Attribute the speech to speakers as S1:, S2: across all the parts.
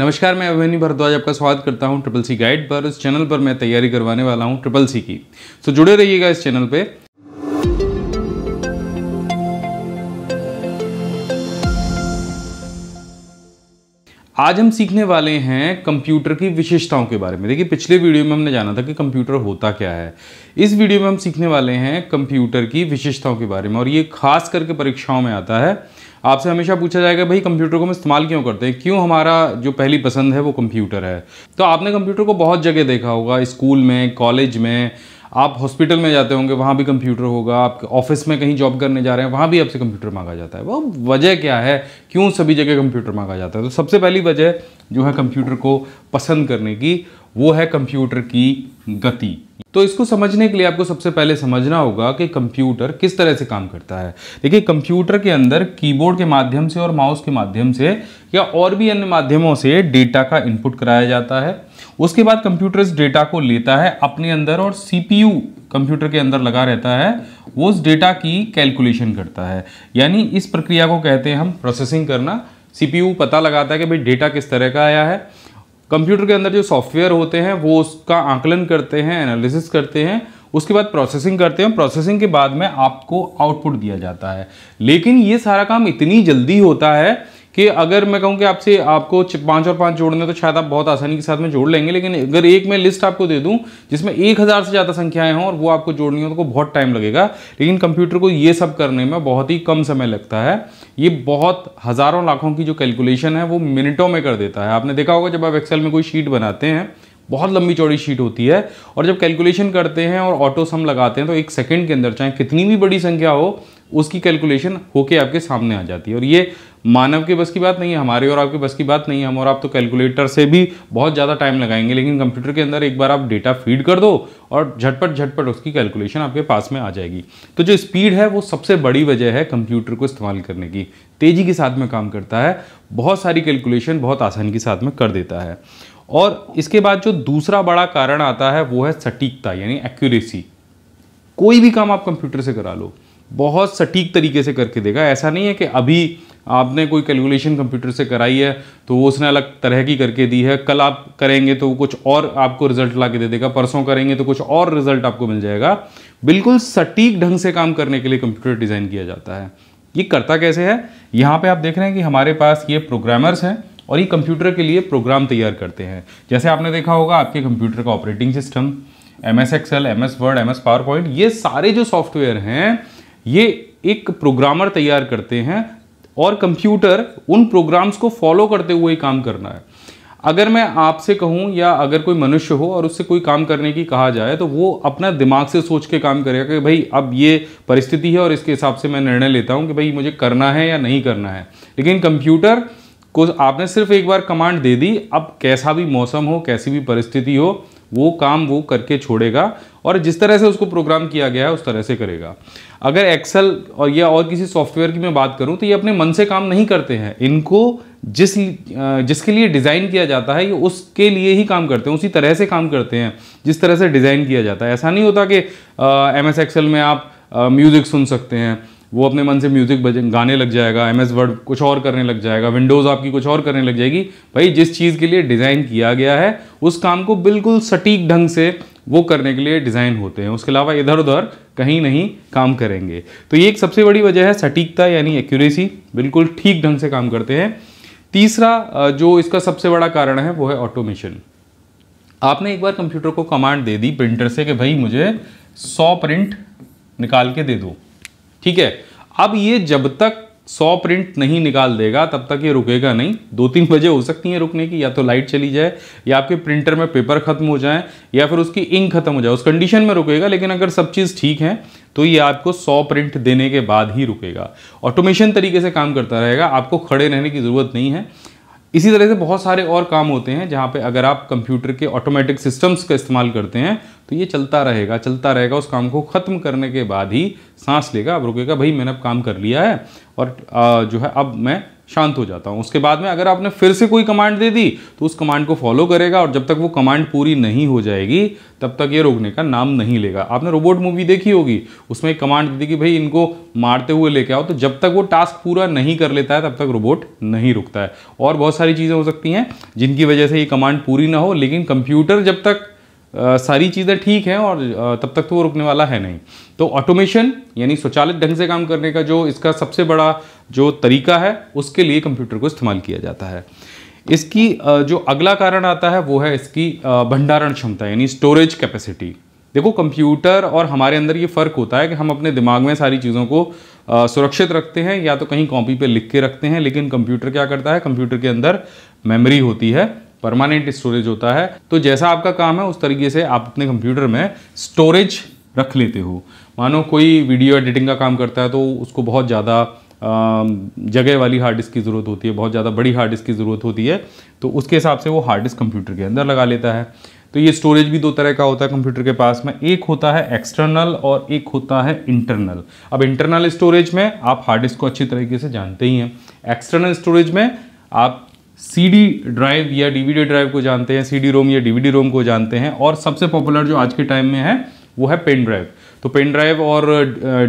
S1: नमस्कार मैं अभिनी भारद्वाज आपका स्वागत करता हूं ट्रिपल सी गाइड पर इस चैनल पर मैं तैयारी करवाने वाला हूं ट्रिपल सी की सो तो जुड़े रहिएगा इस चैनल पर आज हम सीखने वाले हैं कंप्यूटर की विशेषताओं के बारे में देखिए पिछले वीडियो में हमने जाना था कि कंप्यूटर होता क्या है इस वीडियो में हम सीखने वाले हैं कंप्यूटर की विशेषताओं के बारे में और ये खास करके परीक्षाओं में आता है आपसे हमेशा पूछा जाएगा भाई कंप्यूटर को हम इस्तेमाल क्यों करते हैं क्यों हमारा जो पहली पसंद है वो कंप्यूटर है तो आपने कंप्यूटर को बहुत जगह देखा होगा स्कूल में कॉलेज में आप हॉस्पिटल में जाते होंगे वहाँ भी कंप्यूटर होगा आप ऑफिस में कहीं जॉब करने जा रहे हैं वहाँ भी आपसे कंप्यूटर मांगा जाता है वो वजह क्या है क्यों सभी जगह कंप्यूटर मांगा जाता है तो सबसे पहली वजह जो है कंप्यूटर को पसंद करने की वो है कंप्यूटर की गति तो इसको समझने के लिए आपको सबसे पहले समझना होगा कि कंप्यूटर किस तरह से काम करता है देखिए कंप्यूटर के अंदर कीबोर्ड के माध्यम से और माउस के माध्यम से या और भी अन्य माध्यमों से डेटा का इनपुट कराया जाता है उसके बाद कंप्यूटर इस डेटा को लेता है अपने अंदर और सीपीयू कंप्यूटर के अंदर लगा रहता है वो उस डेटा की कैलकुलेशन करता है यानी इस प्रक्रिया को कहते हैं हम प्रोसेसिंग करना सीपीयू पता लगाता है कि भाई डेटा किस तरह का आया है कंप्यूटर के अंदर जो सॉफ्टवेयर होते हैं वो उसका आंकलन करते हैं एनालिसिस करते हैं उसके बाद प्रोसेसिंग करते हैं प्रोसेसिंग के बाद में आपको आउटपुट दिया जाता है लेकिन ये सारा काम इतनी जल्दी होता है कि अगर मैं कहूँ कि आपसे आपको पाँच और पाँच जोड़ने तो शायद आप बहुत आसानी के साथ में जोड़ लेंगे लेकिन अगर एक मैं लिस्ट आपको दे दूँ जिसमें एक हज़ार से ज़्यादा संख्याएं हों और वो आपको जोड़नी हो तो बहुत टाइम लगेगा लेकिन कंप्यूटर को ये सब करने में बहुत ही कम समय लगता है ये बहुत हज़ारों लाखों की जो कैलकुलेशन है वो मिनटों में कर देता है आपने देखा होगा जब आप एक्सेल में कोई शीट बनाते हैं बहुत लंबी चौड़ी शीट होती है और जब कैलकुलेशन करते हैं और ऑटो सम लगाते हैं तो एक सेकंड के अंदर चाहे कितनी भी बड़ी संख्या हो उसकी कैलकुलेशन होके आपके सामने आ जाती है और ये मानव के बस की बात नहीं है हमारे और आपके बस की बात नहीं है हम और आप तो कैलकुलेटर से भी बहुत ज़्यादा टाइम लगाएंगे लेकिन कंप्यूटर के अंदर एक बार आप डेटा फीड कर दो और झटपट झटपट उसकी कैलकुलेशन आपके पास में आ जाएगी तो जो स्पीड है वो सबसे बड़ी वजह है कंप्यूटर को इस्तेमाल करने की तेज़ी के साथ में काम करता है बहुत सारी कैलकुलेशन बहुत आसानी के साथ में कर देता है और इसके बाद जो दूसरा बड़ा कारण आता है वो है सटीकता यानी एक्यूरेसी कोई भी काम आप कंप्यूटर से करा लो बहुत सटीक तरीके से करके देगा ऐसा नहीं है कि अभी आपने कोई कैलकुलेशन कंप्यूटर से कराई है तो वो उसने अलग तरह की करके दी है कल आप करेंगे तो कुछ और आपको रिजल्ट ला के दे देगा परसों करेंगे तो कुछ और रिजल्ट आपको मिल जाएगा बिल्कुल सटीक ढंग से काम करने के लिए कंप्यूटर डिज़ाइन किया जाता है ये करता कैसे है यहाँ पे आप देख रहे हैं कि हमारे पास ये प्रोग्रामर्स हैं और ये कंप्यूटर के लिए प्रोग्राम तैयार करते हैं जैसे आपने देखा होगा आपके कंप्यूटर का operating system M S Excel M S Word M S PowerPoint ये सारे जो सॉफ्टवेयर हैं ये एक प्रोग्रामर तैयार करते हैं और कंप्यूटर उन प्रोग्राम्स को फॉलो करते हुए काम करना है अगर मैं आपसे कहूँ या अगर कोई मनुष्य हो और उससे कोई काम करने की कहा जाए तो वो अपना दिमाग से सोच के काम करेगा कि भाई अब ये परिस्थिति है और इसके हिसाब से मैं निर्णय लेता हूं कि भाई मुझे करना है या नहीं करना है लेकिन कंप्यूटर को आपने सिर्फ एक बार कमांड दे दी अब कैसा भी मौसम हो कैसी भी परिस्थिति हो वो काम वो करके छोड़ेगा और जिस तरह से उसको प्रोग्राम किया गया है उस तरह से करेगा अगर एक्सेल और या और किसी सॉफ्टवेयर की मैं बात करूं तो ये अपने मन से काम नहीं करते हैं इनको जिस जिसके लिए डिज़ाइन किया जाता है ये उसके लिए ही काम करते हैं उसी तरह से काम करते हैं जिस तरह से डिज़ाइन किया जाता है ऐसा नहीं होता कि एम एस एक्सेल में आप म्यूज़िक सुन सकते हैं वो अपने मन से म्यूज़िक गाने लग जाएगा एम एस वर्ड कुछ और करने लग जाएगा विंडोज़ आपकी कुछ और करने लग जाएगी भाई जिस चीज़ के लिए डिज़ाइन किया गया है उस काम को बिल्कुल सटीक ढंग से वो करने के लिए डिज़ाइन होते हैं उसके अलावा इधर उधर कहीं नहीं काम करेंगे तो ये एक सबसे बड़ी वजह है सटीकता यानी एक्यूरेसी बिल्कुल ठीक ढंग से काम करते हैं तीसरा जो इसका सबसे बड़ा कारण है वो है ऑटोमेशन आपने एक बार कंप्यूटर को कमांड दे दी प्रिंटर से कि भाई मुझे सौ प्रिंट निकाल के दे दो ठीक है अब ये जब तक सौ प्रिंट नहीं निकाल देगा तब तक ये रुकेगा नहीं दो तीन बजे हो सकती है रुकने की या तो लाइट चली जाए या आपके प्रिंटर में पेपर ख़त्म हो जाए या फिर उसकी इंक ख़त्म हो जाए उस कंडीशन में रुकेगा लेकिन अगर सब चीज़ ठीक है तो ये आपको सौ प्रिंट देने के बाद ही रुकेगा ऑटोमेशन तरीके से काम करता रहेगा आपको खड़े रहने की ज़रूरत नहीं है इसी तरह से बहुत सारे और काम होते हैं जहाँ पे अगर आप कंप्यूटर के ऑटोमेटिक सिस्टम्स का इस्तेमाल करते हैं तो ये चलता रहेगा चलता रहेगा उस काम को ख़त्म करने के बाद ही सांस लेगा अब रुकेगा भाई मैंने अब काम कर लिया है और जो है अब मैं शांत हो जाता हूँ उसके बाद में अगर आपने फिर से कोई कमांड दे दी तो उस कमांड को फॉलो करेगा और जब तक वो कमांड पूरी नहीं हो जाएगी तब तक ये रोकने का नाम नहीं लेगा आपने रोबोट मूवी देखी होगी उसमें एक कमांड दी कि भाई इनको मारते हुए लेके आओ तो जब तक वो टास्क पूरा नहीं कर लेता है तब तक रोबोट नहीं रुकता है और बहुत सारी चीज़ें हो सकती हैं जिनकी वजह से ये कमांड पूरी ना हो लेकिन कंप्यूटर जब तक आ, सारी चीज़ें ठीक हैं और आ, तब तक तो वो रुकने वाला है नहीं तो ऑटोमेशन यानी स्वचालित ढंग से काम करने का जो इसका सबसे बड़ा जो तरीका है उसके लिए कंप्यूटर को इस्तेमाल किया जाता है इसकी आ, जो अगला कारण आता है वो है इसकी भंडारण क्षमता यानी स्टोरेज कैपेसिटी देखो कंप्यूटर और हमारे अंदर ये फ़र्क होता है कि हम अपने दिमाग में सारी चीज़ों को सुरक्षित रखते हैं या तो कहीं कॉपी पे लिख के रखते हैं लेकिन कंप्यूटर क्या करता है कंप्यूटर के अंदर मेमोरी होती है परमानेंट स्टोरेज होता है तो जैसा आपका काम है उस तरीके से आप अपने कंप्यूटर में स्टोरेज रख लेते हो मानो कोई वीडियो एडिटिंग का काम करता है तो उसको बहुत ज़्यादा जगह वाली हार्ड डिस्क की ज़रूरत होती है बहुत ज़्यादा बड़ी हार्ड डिस्क की ज़रूरत होती है तो उसके हिसाब से वो हार्ड डिस्क कंप्यूटर के अंदर लगा लेता है तो ये स्टोरेज भी दो तरह का होता है कंप्यूटर के पास में एक होता है एक्सटर्नल और एक होता है इंटरनल अब इंटरनल स्टोरेज में आप हार्ड डिस्क को अच्छी तरीके से जानते ही हैं एक्सटर्नल स्टोरेज में आप सीडी ड्राइव या डीवीडी ड्राइव को जानते हैं सीडी रोम या डीवीडी रोम को जानते हैं और सबसे पॉपुलर जो आज के टाइम में है वो है पेन ड्राइव तो पेन ड्राइव और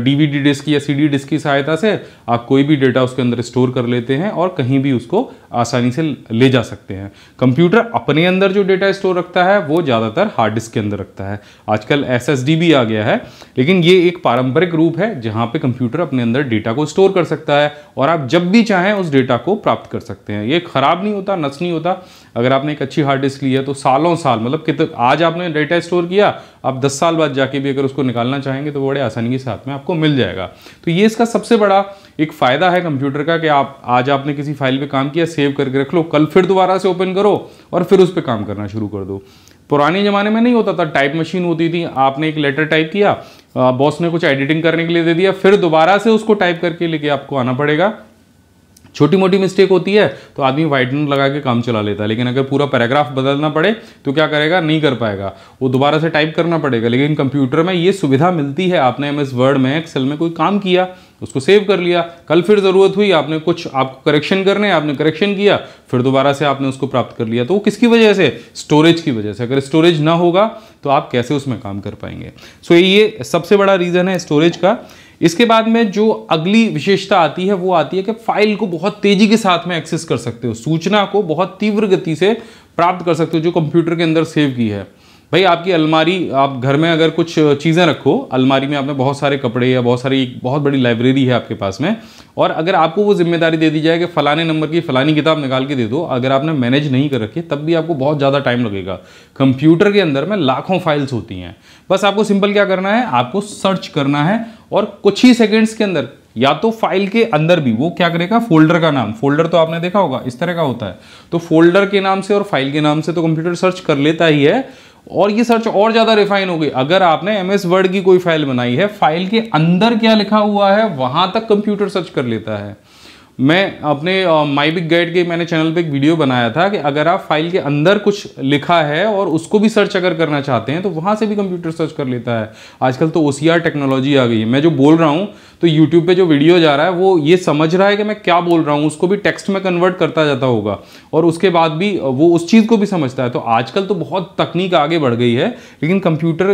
S1: डीवीडी uh, डिस्क या सीडी डिस्क की सहायता से आप कोई भी डेटा उसके अंदर स्टोर कर लेते हैं और कहीं भी उसको आसानी से ले जा सकते हैं कंप्यूटर अपने अंदर जो डेटा स्टोर रखता है वो ज़्यादातर हार्ड डिस्क के अंदर रखता है आजकल एस भी आ गया है लेकिन ये एक पारंपरिक रूप है जहाँ पर कंप्यूटर अपने अंदर डेटा को स्टोर कर सकता है और आप जब भी चाहें उस डेटा को प्राप्त कर सकते हैं ये ख़राब नहीं होता नस नहीं होता अगर आपने एक अच्छी हार्ड डिस्क ली है तो सालों साल मतलब कित तो आज आपने डेटा स्टोर किया आप 10 साल बाद जाके भी अगर उसको निकालना चाहेंगे तो बड़े आसानी के साथ में आपको मिल जाएगा तो ये इसका सबसे बड़ा एक फ़ायदा है कंप्यूटर का कि आप आज आपने किसी फाइल पे काम किया सेव करके रख लो कल फिर दोबारा से ओपन करो और फिर उस पर काम करना शुरू कर दो पुराने ज़माने में नहीं होता था टाइप मशीन होती थी आपने एक लेटर टाइप किया बॉस ने कुछ एडिटिंग करने के लिए दे दिया फिर दोबारा से उसको टाइप करके लेके आपको आना पड़ेगा छोटी मोटी मिस्टेक होती है तो आदमी वाइटनर लगा के काम चला लेता है लेकिन अगर पूरा पैराग्राफ बदलना पड़े तो क्या करेगा नहीं कर पाएगा वो दोबारा से टाइप करना पड़ेगा लेकिन कंप्यूटर में ये सुविधा मिलती है आपने एम एस वर्ड में एक्सेल में कोई काम किया उसको सेव कर लिया कल फिर ज़रूरत हुई आपने कुछ आपको करेक्शन करने आपने करेक्शन किया फिर दोबारा से आपने उसको प्राप्त कर लिया तो वो किसकी वजह से स्टोरेज की वजह से अगर स्टोरेज ना होगा तो आप कैसे उसमें काम कर पाएंगे सो ये सबसे बड़ा रीज़न है स्टोरेज का इसके बाद में जो अगली विशेषता आती है वो आती है कि फाइल को बहुत तेजी के साथ में एक्सेस कर सकते हो सूचना को बहुत तीव्र गति से प्राप्त कर सकते हो जो कंप्यूटर के अंदर सेव की है भाई आपकी अलमारी आप घर में अगर कुछ चीज़ें रखो अलमारी में आपने बहुत सारे कपड़े या बहुत सारी एक बहुत बड़ी लाइब्रेरी है आपके पास में और अगर आपको वो जिम्मेदारी दे दी जाए कि फ़लाने नंबर की फ़लानी किताब निकाल के दे दो अगर आपने मैनेज नहीं कर रखी तब भी आपको बहुत ज़्यादा टाइम लगेगा कंप्यूटर के अंदर में लाखों फाइल्स होती हैं बस आपको सिंपल क्या करना है आपको सर्च करना है और कुछ ही सेकेंड्स के अंदर या तो फाइल के अंदर भी वो क्या करेगा फोल्डर का नाम फोल्डर तो आपने देखा होगा इस तरह का होता है तो फोल्डर के नाम से और फाइल के नाम से तो कंप्यूटर सर्च कर लेता ही है और ये सर्च और ज़्यादा रिफाइन हो गई अगर आपने एम एस वर्ड की कोई फाइल बनाई है फाइल के अंदर क्या लिखा हुआ है वहां तक कंप्यूटर सर्च कर लेता है मैं अपने माई बिग गाइड के मैंने चैनल पे एक वीडियो बनाया था कि अगर आप फाइल के अंदर कुछ लिखा है और उसको भी सर्च अगर करना चाहते हैं तो वहाँ से भी कंप्यूटर सर्च कर लेता है आजकल तो ओ टेक्नोलॉजी आ गई है मैं जो बोल रहा हूँ तो यूट्यूब पे जो वीडियो जा रहा है वो ये समझ रहा है कि मैं क्या बोल रहा हूँ उसको भी टेक्स्ट में कन्वर्ट करता जाता होगा और उसके बाद भी वो उस चीज़ को भी समझता है तो आजकल तो बहुत तकनीक आगे बढ़ गई है लेकिन कंप्यूटर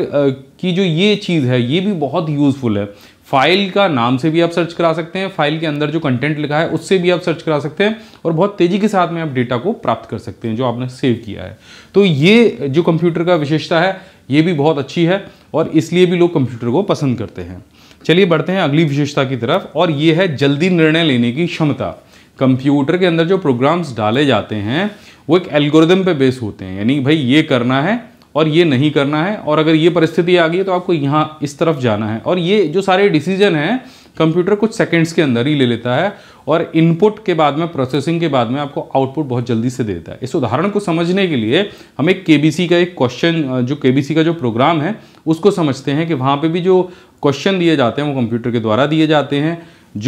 S1: की जो ये चीज़ है ये भी बहुत यूज़फुल है फाइल का नाम से भी आप सर्च करा सकते हैं फाइल के अंदर जो कंटेंट लिखा है उससे भी आप सर्च करा सकते हैं और बहुत तेज़ी के साथ में आप डेटा को प्राप्त कर सकते हैं जो आपने सेव किया है तो ये जो कंप्यूटर का विशेषता है ये भी बहुत अच्छी है और इसलिए भी लोग कंप्यूटर को पसंद करते हैं चलिए बढ़ते हैं अगली विशेषता की तरफ और ये है जल्दी निर्णय लेने की क्षमता कंप्यूटर के अंदर जो प्रोग्राम्स डाले जाते हैं वो एक एल्गोरिदम पे बेस होते हैं यानी भाई ये करना है और ये नहीं करना है और अगर ये परिस्थिति आ गई है तो आपको यहाँ इस तरफ जाना है और ये जो सारे डिसीजन हैं कंप्यूटर कुछ सेकेंड्स के अंदर ही ले लेता है और इनपुट के बाद में प्रोसेसिंग के बाद में आपको आउटपुट बहुत जल्दी से देता है इस उदाहरण को समझने के लिए हम एक के का एक क्वेश्चन जो के का जो प्रोग्राम है उसको समझते हैं कि वहाँ पर भी जो क्वेश्चन दिए जाते हैं वो कंप्यूटर के द्वारा दिए जाते हैं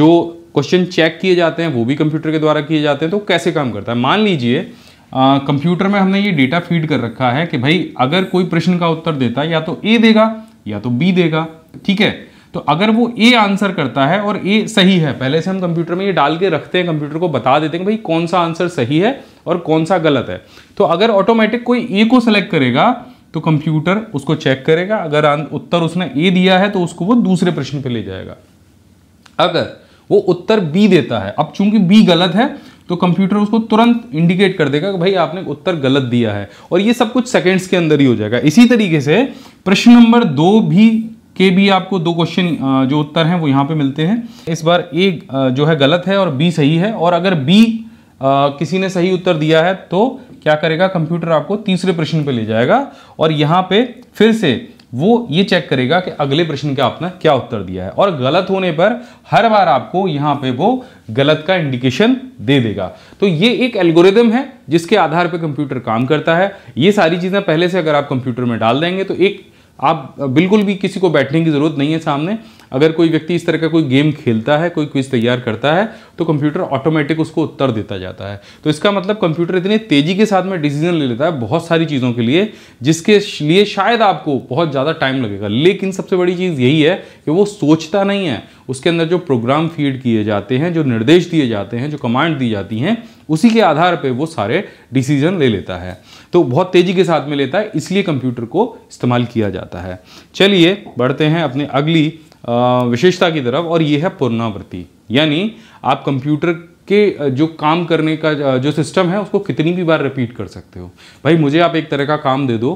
S1: जो क्वेश्चन चेक किए जाते हैं वो भी कंप्यूटर के द्वारा किए जाते हैं तो कैसे काम करता है मान लीजिए कंप्यूटर में हमने ये डेटा फीड कर रखा है कि भाई अगर कोई प्रश्न का उत्तर देता है या तो ए देगा या तो बी देगा ठीक है तो अगर वो ए आंसर करता है और ए सही है पहले से हम कंप्यूटर में ये डाल के रखते हैं कंप्यूटर को बता देते हैं भाई कौन सा आंसर सही है और कौन सा गलत है तो अगर ऑटोमेटिक कोई ए को सेलेक्ट करेगा तो कंप्यूटर उसको चेक करेगा अगर उत्तर उसने ए दिया है तो उसको वो दूसरे प्रश्न पे ले जाएगा अगर वो उत्तर बी देता है अब चूंकि बी गलत है तो कंप्यूटर उसको तुरंत इंडिकेट कर देगा कि भाई आपने उत्तर गलत दिया है और ये सब कुछ सेकेंड्स के अंदर ही हो जाएगा इसी तरीके से प्रश्न नंबर दो भी के भी आपको दो क्वेश्चन जो उत्तर हैं वो यहाँ पे मिलते हैं इस बार ए जो है गलत है और बी सही है और अगर बी किसी ने सही उत्तर दिया है तो क्या करेगा कंप्यूटर आपको तीसरे प्रश्न पे ले जाएगा और यहाँ पे फिर से वो ये चेक करेगा कि अगले प्रश्न का आपने क्या उत्तर दिया है और गलत होने पर हर बार आपको यहां पे वो गलत का इंडिकेशन दे देगा तो ये एक एल्गोरिदम है जिसके आधार पे कंप्यूटर काम करता है ये सारी चीज़ें पहले से अगर आप कंप्यूटर में डाल देंगे तो एक आप बिल्कुल भी किसी को बैठने की ज़रूरत नहीं है सामने अगर कोई व्यक्ति इस तरह का कोई गेम खेलता है कोई क्विज तैयार करता है तो कंप्यूटर ऑटोमेटिक उसको उत्तर देता जाता है तो इसका मतलब कंप्यूटर इतने तेज़ी के साथ में डिसीजन ले लेता है बहुत सारी चीज़ों के लिए जिसके लिए शायद आपको बहुत ज़्यादा टाइम लगेगा लेकिन सबसे बड़ी चीज़ यही है कि वो सोचता नहीं है उसके अंदर जो प्रोग्राम फीड किए जाते हैं जो निर्देश दिए जाते हैं जो कमांड दी जाती हैं उसी के आधार पर वो सारे डिसीजन ले लेता है तो बहुत तेज़ी के साथ में लेता है इसलिए कंप्यूटर को इस्तेमाल किया जाता है चलिए बढ़ते हैं अपने अगली विशेषता की तरफ और ये है पुनरावृत्ति यानी आप कंप्यूटर कि जो काम करने का जो सिस्टम है उसको कितनी भी बार रिपीट कर सकते हो भाई मुझे आप एक तरह का काम दे दो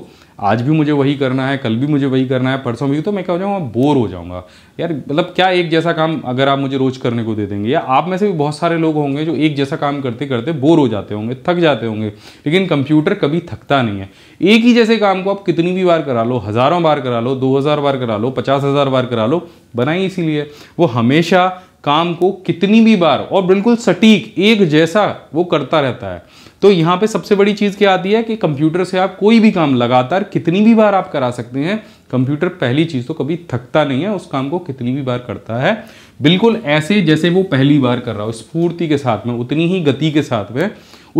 S1: आज भी मुझे वही करना है कल भी मुझे वही करना है परसों भी तो मैं क्या हो जाऊँगा बोर हो जाऊँगा यार मतलब क्या एक जैसा काम अगर आप मुझे रोज़ करने को दे देंगे या आप में से भी बहुत सारे लोग होंगे जो एक जैसा काम करते करते बोर हो जाते होंगे थक जाते होंगे लेकिन कंप्यूटर कभी थकता नहीं है एक ही जैसे काम को आप कितनी भी बार करा लो हज़ारों बार करा लो दो हज़ार बार करा लो पचास हज़ार बार करा लो बनाई इसीलिए वो हमेशा काम को कितनी भी बार और बिल्कुल सटीक एक जैसा वो करता रहता है तो यहाँ पे सबसे बड़ी चीज़ क्या आती है कि कंप्यूटर से आप कोई भी काम लगातार कितनी भी बार आप करा सकते हैं कंप्यूटर पहली चीज़ तो कभी थकता नहीं है उस काम को कितनी भी बार करता है बिल्कुल ऐसे जैसे वो पहली बार कर रहा हो स्फूर्ति के साथ में उतनी ही गति के साथ में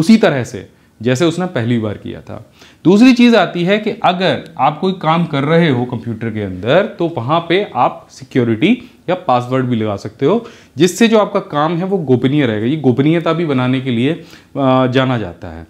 S1: उसी तरह से जैसे उसने पहली बार किया था दूसरी चीज़ आती है कि अगर आप कोई काम कर रहे हो कंप्यूटर के अंदर तो वहाँ पे आप सिक्योरिटी या पासवर्ड भी लगा सकते हो जिससे जो आपका काम है वो गोपनीय रहेगा ये गोपनीयता भी बनाने के लिए जाना जाता है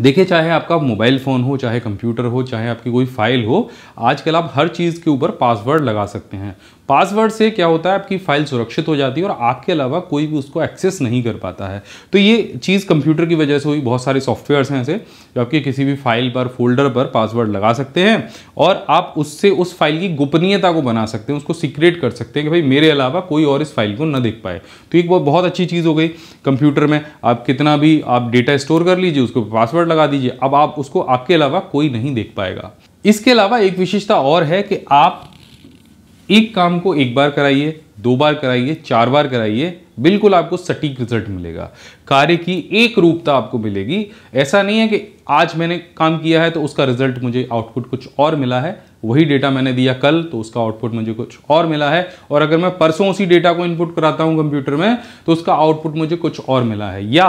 S1: देखिए चाहे आपका मोबाइल फ़ोन हो चाहे कंप्यूटर हो चाहे आपकी कोई फाइल हो आजकल आप हर चीज़ के ऊपर पासवर्ड लगा सकते हैं पासवर्ड से क्या होता है आपकी फाइल सुरक्षित हो जाती है और आपके अलावा कोई भी उसको एक्सेस नहीं कर पाता है तो ये चीज़ कंप्यूटर की वजह से हुई बहुत सारे सॉफ्टवेयर्स हैं ऐसे जो आपके किसी भी फाइल पर फोल्डर पर पासवर्ड लगा सकते हैं और आप उससे उस फाइल की गोपनीयता को बना सकते हैं उसको सीक्रेट कर सकते हैं कि भाई मेरे अलावा कोई और इस फाइल को न देख पाए तो एक बहुत अच्छी चीज़ हो गई कंप्यूटर में आप कितना भी आप डेटा स्टोर कर लीजिए उसको पासवर्ड लगा दीजिए अब आप उसको आपके अलावा कोई नहीं देख पाएगा इसके अलावा एक विशेषता और है कि आप एक काम को एक बार कराइए दो बार कराइए चार बार कराइए बिल्कुल आपको सटीक रिजल्ट मिलेगा कार्य की एक रूपता आपको मिलेगी ऐसा नहीं है कि आज मैंने काम किया है तो उसका रिजल्ट मुझे आउटपुट कुछ और मिला है वही डेटा मैंने दिया कल तो उसका आउटपुट मुझे कुछ और मिला है और अगर मैं परसों उसी डेटा को इनपुट कराता हूँ कंप्यूटर में तो उसका आउटपुट मुझे कुछ और मिला है या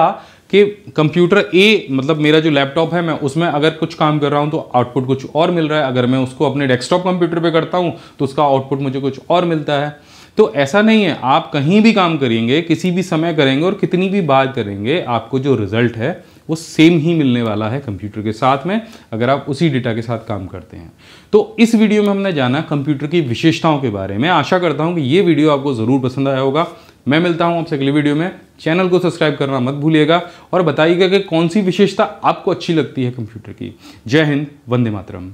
S1: कि कंप्यूटर ए मतलब मेरा जो लैपटॉप है मैं उसमें अगर कुछ काम कर रहा हूँ तो आउटपुट कुछ और मिल रहा है अगर मैं उसको अपने डेस्कटॉप कंप्यूटर पे करता हूँ तो उसका आउटपुट मुझे कुछ और मिलता है तो ऐसा नहीं है आप कहीं भी काम करेंगे किसी भी समय करेंगे और कितनी भी बात करेंगे आपको जो रिज़ल्ट है वो सेम ही मिलने वाला है कंप्यूटर के साथ में अगर आप उसी डेटा के साथ काम करते हैं तो इस वीडियो में हमने जाना कंप्यूटर की विशेषताओं के बारे में आशा करता हूँ कि ये वीडियो आपको ज़रूर पसंद आया होगा मैं मिलता हूँ आपसे अगले वीडियो में चैनल को सब्सक्राइब करना मत भूलिएगा और बताइएगा कि कौन सी विशेषता आपको अच्छी लगती है कंप्यूटर की जय हिंद वंदे मातरम